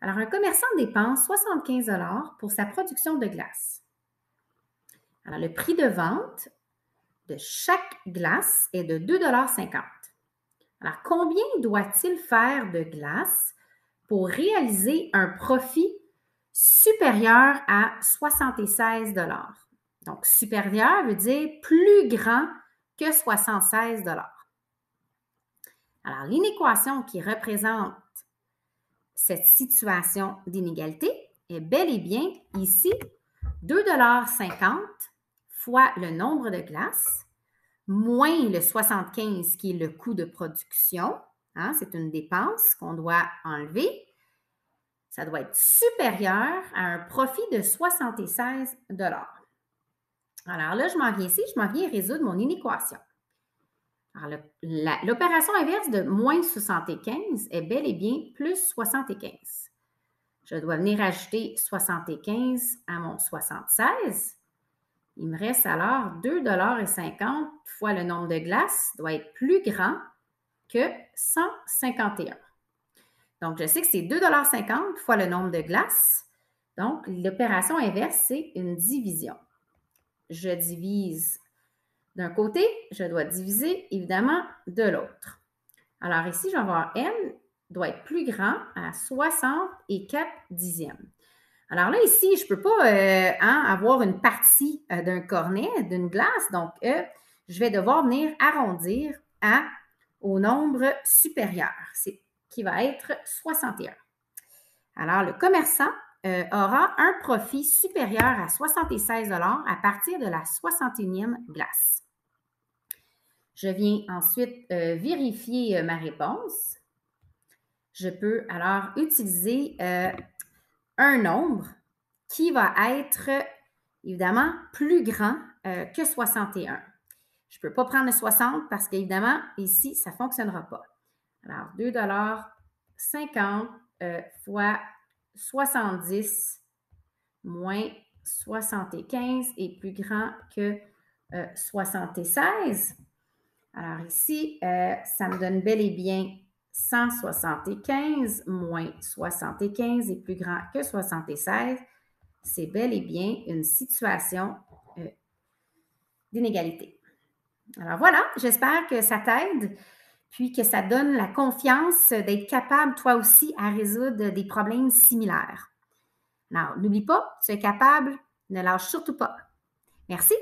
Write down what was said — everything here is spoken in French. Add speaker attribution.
Speaker 1: Alors, un commerçant dépense 75 pour sa production de glace. Alors, le prix de vente de chaque glace est de 2,50 Alors, combien doit-il faire de glace pour réaliser un profit supérieur à 76 Donc, supérieur veut dire plus grand que 76 Alors, l'inéquation qui représente cette situation d'inégalité est bel et bien ici 2,50 fois le nombre de classes, moins le 75 qui est le coût de production. Hein, c'est une dépense qu'on doit enlever. Ça doit être supérieur à un profit de 76 Alors là, je m'en viens ici, je m'en viens résoudre mon inéquation l'opération inverse de moins 75 est bel et bien plus 75. Je dois venir ajouter 75 à mon 76. Il me reste alors 2,50 fois le nombre de glaces doit être plus grand que 151. Donc, je sais que c'est 2,50 fois le nombre de glaces. Donc, l'opération inverse, c'est une division. Je divise d'un côté, je dois diviser évidemment de l'autre. Alors ici, je vais avoir n doit être plus grand à 60 et 4 dixièmes. Alors là, ici, je ne peux pas euh, hein, avoir une partie euh, d'un cornet, d'une glace, donc euh, je vais devoir venir arrondir à, au nombre supérieur, qui va être 61. Alors, le commerçant aura un profit supérieur à 76 à partir de la 61e glace. Je viens ensuite euh, vérifier euh, ma réponse. Je peux alors utiliser euh, un nombre qui va être évidemment plus grand que 61. Je ne peux pas prendre le 60 parce qu'évidemment, ici, ça ne fonctionnera pas. Alors, 2,50 fois 70 moins 75 est plus grand que 76. Alors ici, euh, ça me donne bel et bien 175 moins 75 est plus grand que 76. C'est bel et bien une situation euh, d'inégalité. Alors voilà, j'espère que ça t'aide, puis que ça donne la confiance d'être capable toi aussi à résoudre des problèmes similaires. Alors, n'oublie pas, tu es capable, ne lâche surtout pas. Merci.